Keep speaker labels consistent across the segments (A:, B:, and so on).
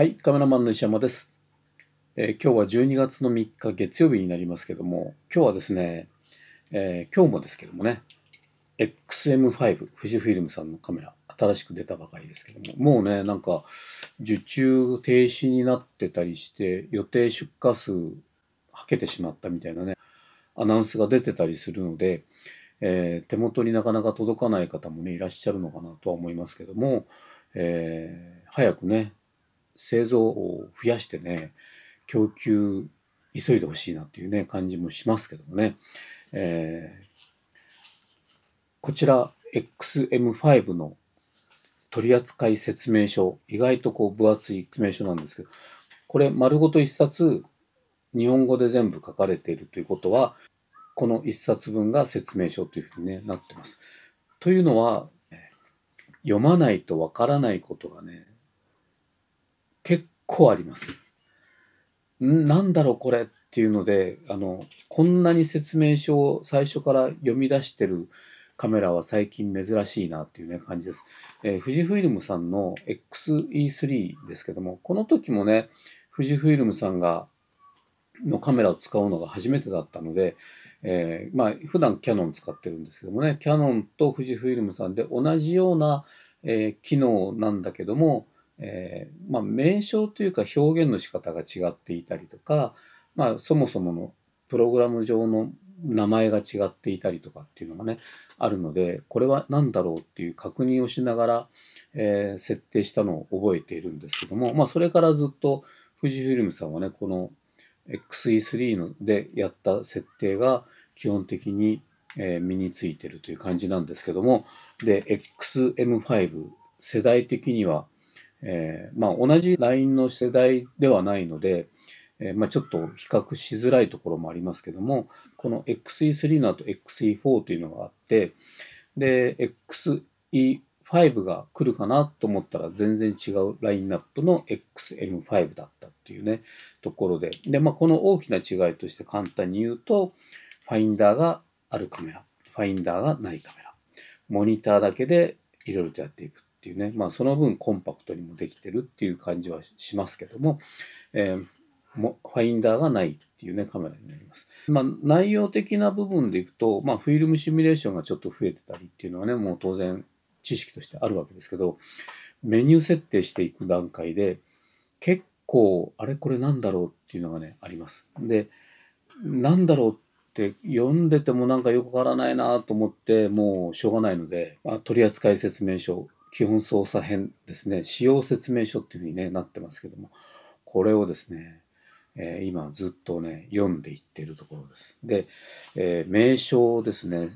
A: はい、カメラマンの石山です、えー、今日は12月の3日月曜日になりますけども、今日はですね、えー、今日もですけどもね、XM5、富士フィルムさんのカメラ、新しく出たばかりですけども、もうね、なんか受注停止になってたりして、予定出荷数はけてしまったみたいなね、アナウンスが出てたりするので、えー、手元になかなか届かない方もね、いらっしゃるのかなとは思いますけども、えー、早くね、製造を増やしてね、供給急いでほしいなっていうね、感じもしますけどもね。えー、こちら XM5 の取扱説明書、意外とこう分厚い説明書なんですけど、これ丸ごと一冊日本語で全部書かれているということは、この一冊分が説明書というふうに、ね、なってます。というのは、読まないとわからないことがね、結構あります。んなんだろうこれっていうのであのこんなに説明書を最初から読み出してるカメラは最近珍しいなっていうね感じです。えー、富士フイルムさんの XE3 ですけどもこの時もね富士フイルムさんがのカメラを使うのが初めてだったので、えー、まあ普段キャノン使ってるんですけどもねキヤノンと富士フイルムさんで同じような、えー、機能なんだけどもえー、まあ、名称というか表現の仕方が違っていたりとか、まあ、そもそものプログラム上の名前が違っていたりとかっていうのがねあるのでこれは何だろうっていう確認をしながら、えー、設定したのを覚えているんですけども、まあ、それからずっと富士フィルムさんはねこの XE3 のでやった設定が基本的に、えー、身についてるという感じなんですけどもで XM5 世代的にはえー、まあ、同じ LINE の世代ではないので、えー、まあ、ちょっと比較しづらいところもありますけども、この XE3 の後 XE4 というのがあって、で、XE5 が来るかなと思ったら全然違うラインナップの XM5 だったっていうね、ところで。で、まあ、この大きな違いとして簡単に言うと、ファインダーがあるカメラ、ファインダーがないカメラ、モニターだけでいろいろとやっていく。っていうね、まあ、その分コンパクトにもできてるっていう感じはしますけども、えーもファインダーがないっていうね、カメラになります。まあ、内容的な部分でいくと、まあ、フィルムシミュレーションがちょっと増えてたりっていうのはね、もう当然知識としてあるわけですけど、メニュー設定していく段階で、結構、あれこれなんだろうっていうのがね、あります。で、なんだろうって読んでてもなんかよくわからないなと思って、もうしょうがないので、まあ、取扱説明書基本操作編ですね、使用説明書っていうふうに、ね、なってますけども、これをですね、えー、今ずっとね、読んでいってるところです。で、えー、名称ですね、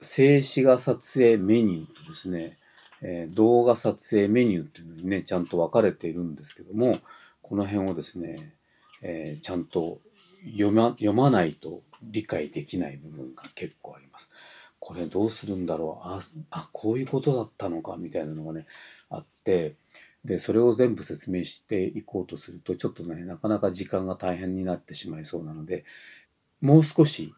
A: 静止画撮影メニューとですね、えー、動画撮影メニューっていうのにね、ちゃんと分かれているんですけども、この辺をですね、えー、ちゃんと読ま読まないと理解できない部分が結構あります。これどうするんだろうああこういうことだったのかみたいなのがねあってでそれを全部説明していこうとするとちょっとねなかなか時間が大変になってしまいそうなのでもう少し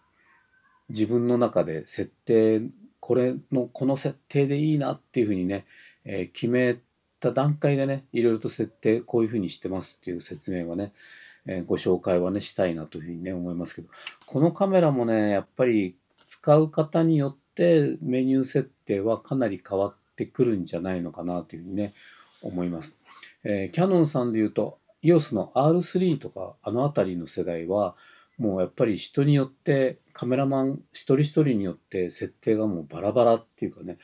A: 自分の中で設定これのこの設定でいいなっていうふうにね、えー、決めた段階でねいろいろと設定こういうふうにしてますっていう説明はね、えご紹介はねしたいなというふうにね思いますけどこのカメラもねやっぱり使う方によってメニュー設定はかなり変わってくるんじゃないのかなというふうにね思います、えー、キャノンさんで言うと EOS の R3 とかあの辺りの世代はもうやっぱり人によってカメラマン一人一人によって設定がもうバラバラっていうかね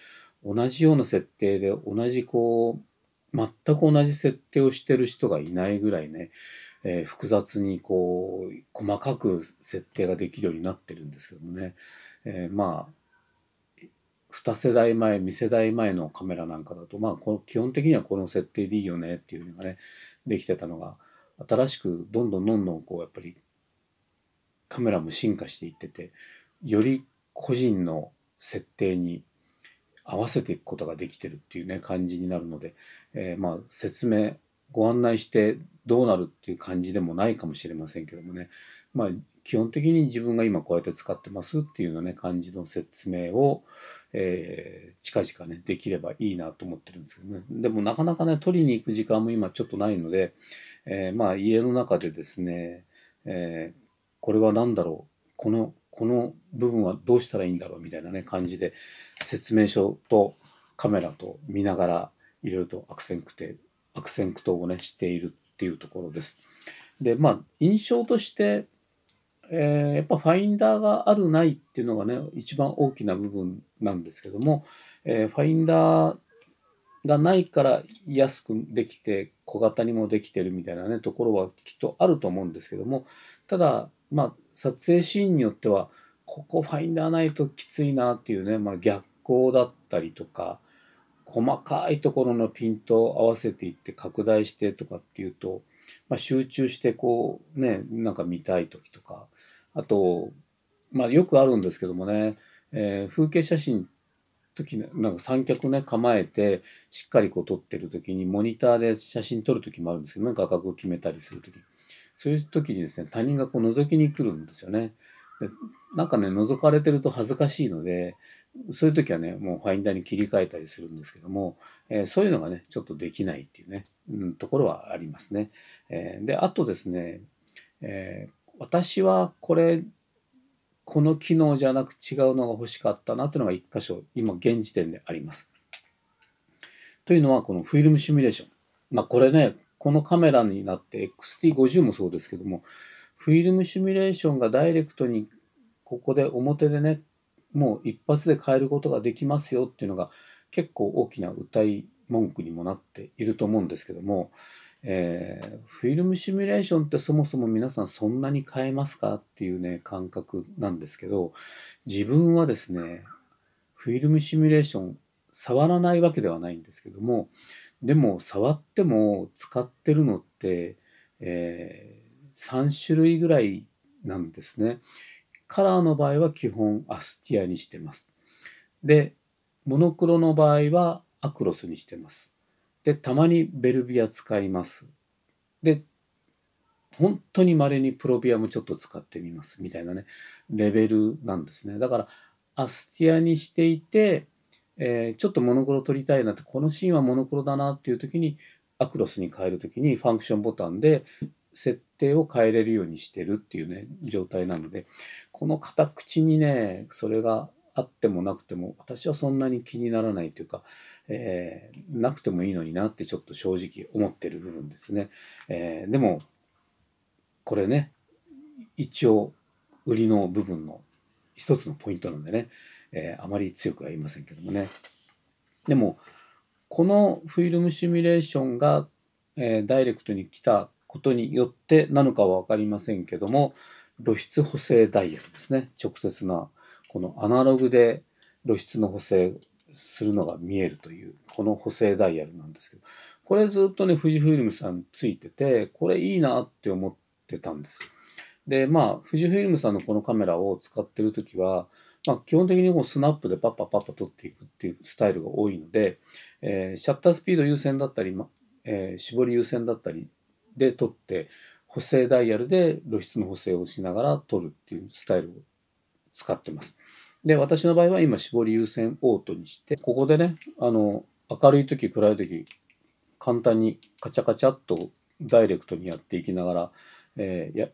A: 同じような設定で同じこう全く同じ設定をしてる人がいないぐらいねえー、複雑にこう細かく設定ができるようになってるんですけどもね、えー、まあ2世代前2世代前のカメラなんかだと、まあ、この基本的にはこの設定でいいよねっていうのがねできてたのが新しくどんどんどんどんこうやっぱりカメラも進化していっててより個人の設定に合わせていくことができてるっていうね感じになるので、えー、まあ説明ご案内してどうなるっていう感じでもないかもしれませんけどもね、まあ、基本的に自分が今こうやって使ってますっていうのね、感じの説明を、えー、近々ね、できればいいなと思ってるんですけどね。でもなかなかね、取りに行く時間も今ちょっとないので、えー、まあ家の中でですね、えー、これは何だろう、この、この部分はどうしたらいいんだろうみたいなね、感じで説明書とカメラと見ながらいろいろと悪戦苦手悪戦苦闘をねしているっていうところです。でまあ印象として、えー、やっぱファインダーがあるないっていうのがね一番大きな部分なんですけども、えー、ファインダーがないから安くできて小型にもできてるみたいなねところはきっとあると思うんですけどもただまあ撮影シーンによってはここファインダーないときついなっていうね、まあ、逆光だったりとか細かいところのピントを合わせていって拡大してとかっていうと、まあ、集中してこうねなんか見たい時とかあと、まあ、よくあるんですけどもね、えー、風景写真時なんか三脚ね構えてしっかりこう撮ってる時にモニターで写真撮る時もあるんですけど、ね、画角を決めたりする時そういう時にですね他人がこう覗きに来るんですよね。でなんかね覗かれてると恥ずかしいのでそういう時はね、もうファインダーに切り替えたりするんですけども、えー、そういうのがね、ちょっとできないっていうね、うん、ところはありますね。えー、で、あとですね、えー、私はこれ、この機能じゃなく違うのが欲しかったなというのが一箇所、今現時点であります。というのは、このフィルムシミュレーション。まあ、これね、このカメラになって XT50 もそうですけども、フィルムシミュレーションがダイレクトにここで表でね、もう一発で変えることができますよっていうのが結構大きな歌い文句にもなっていると思うんですけども、えー、フィルムシミュレーションってそもそも皆さんそんなに変えますかっていうね感覚なんですけど自分はですねフィルムシミュレーション触らないわけではないんですけどもでも触っても使ってるのって、えー、3種類ぐらいなんですね。カラーの場合は基本アスティアにしてます。で、モノクロの場合はアクロスにしてます。で、たまにベルビア使います。で、本当に稀にプロビアもちょっと使ってみますみたいなね、レベルなんですね。だから、アスティアにしていて、えー、ちょっとモノクロ撮りたいなって、このシーンはモノクロだなっていう時に、アクロスに変える時にファンクションボタンで設定を変えれるようにしてるっていうね、状態なので、この片口にね、それがあってもなくても、私はそんなに気にならないというか、えー、なくてもいいのになってちょっと正直思ってる部分ですね。えー、でも、これね、一応、売りの部分の一つのポイントなんでね、えー、あまり強くは言いませんけどもね。でも、このフィルムシミュレーションが、えー、ダイレクトに来たことによってなのかは分かりませんけども露出補正ダイヤルですね直接なこのアナログで露出の補正するのが見えるというこの補正ダイヤルなんですけどこれずっとね富士フイルムさんついててこれいいなって思ってたんですでまあ富士フイルムさんのこのカメラを使ってる時はまあ、基本的にもうスナップでパッパパッパ撮っていくっていうスタイルが多いので、えー、シャッタースピード優先だったり、まえー、絞り優先だったりで撮って補正ダイヤルで露出の補正をしながら取るっていうスタイルを使ってます。で、私の場合は今絞り優先オートにして、ここでね、あの、明るい時、暗い時、簡単にカチャカチャっとダイレクトにやっていきながら、えー、や、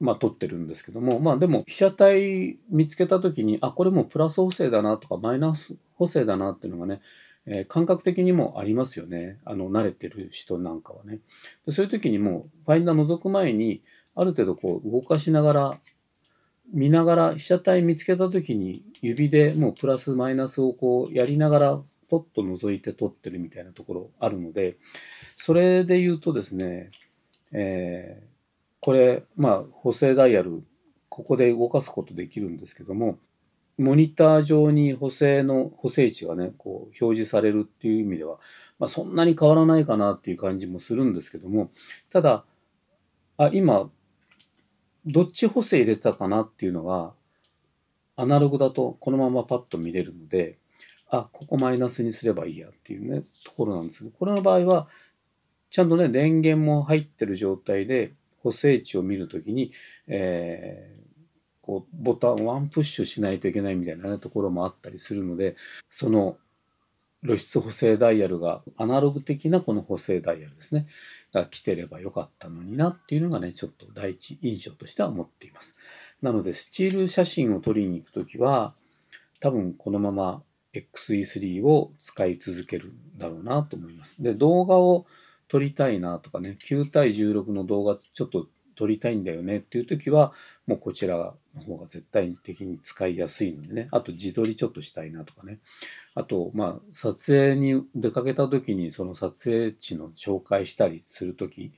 A: まあ、撮ってるんですけども、まあでも被写体見つけた時に、あ、これもプラス補正だなとかマイナス補正だなっていうのがね、えー、感覚的にもありますよね。あの、慣れてる人なんかはね。でそういう時にも、ファインダー覗く前に、ある程度こう、動かしながら、見ながら、被写体見つけた時に、指でもうプラスマイナスをこう、やりながら、ポッと覗いて撮ってるみたいなところあるので、それで言うとですね、えー、これ、まあ、補正ダイヤル、ここで動かすことできるんですけども、モニター上に補正の、補正値がね、こう、表示されるっていう意味では、まあ、そんなに変わらないかなっていう感じもするんですけども、ただ、あ、今、どっち補正入れたかなっていうのが、アナログだとこのままパッと見れるので、あ、ここマイナスにすればいいやっていうね、ところなんですけど、これの場合は、ちゃんとね、電源も入ってる状態で、補正値を見るときに、えこう、ボタンワンプッシュしないといけないみたいな、ね、ところもあったりするので、その露出補正ダイヤルが、アナログ的なこの補正ダイヤルですね、が来てればよかったのになっていうのがね、ちょっと第一印象としては思っています。なので、スチール写真を撮りに行く時は、多分このまま XE3 を使い続けるんだろうなと思います。で、動画を撮りたいなとかね、9対16の動画ちょっと撮りたいんだよねっていう時は、もうこちらの方が絶対的に使いやすいのでね。あと自撮りちょっとしたいなとかね。あと、まあ、撮影に出かけた時に、その撮影地の紹介したりする時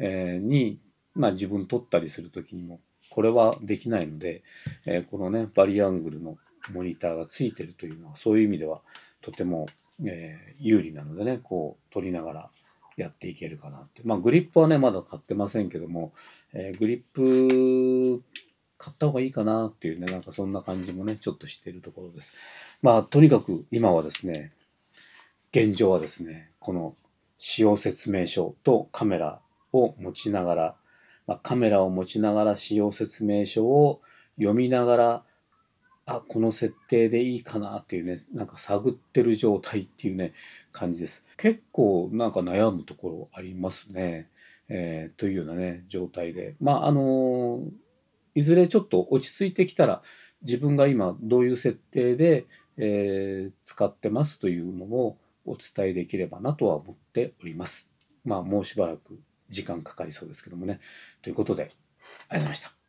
A: に、まあ自分撮ったりする時にも、これはできないので、えー、このね、バリアングルのモニターがついてるというのは、そういう意味ではとても、えー、有利なのでね、こう撮りながらやっていけるかなって。まあグリップはね、まだ買ってませんけども、えー、グリップ買った方がいいかなっていうね、なんかそんな感じもね、ちょっとしているところです。まあ、とにかく今はですね、現状はですね、この使用説明書とカメラを持ちながら、まあ、カメラを持ちながら使用説明書を読みながら、あ、この設定でいいかなっていうね、なんか探ってる状態っていうね、感じです。結構なんか悩むところありますね。えー、というようなね、状態で。まあ、あのー、いずれちょっと落ち着いてきたら自分が今どういう設定で、えー、使ってますというのをお伝えできればなとは思っております。まあもうしばらく時間かかりそうですけどもね。ということでありがとうございました。